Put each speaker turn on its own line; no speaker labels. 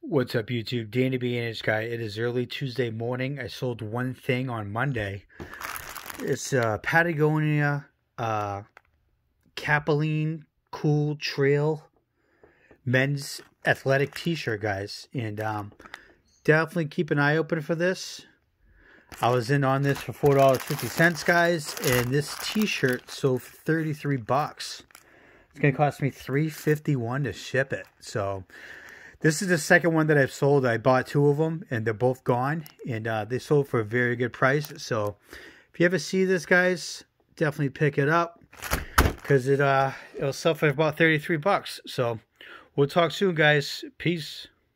What's up, YouTube? Danny B and H Guy. It is early Tuesday morning. I sold one thing on Monday. It's a uh, Patagonia uh, Capeline Cool Trail men's athletic t-shirt, guys. And um, definitely keep an eye open for this. I was in on this for $4.50, guys. And this t-shirt sold for 33 bucks. It's going to cost me 351 to ship it. So... This is the second one that I've sold. I bought two of them, and they're both gone. And uh, they sold for a very good price. So if you ever see this, guys, definitely pick it up. Because it, uh, it'll sell for about 33 bucks. So we'll talk soon, guys. Peace.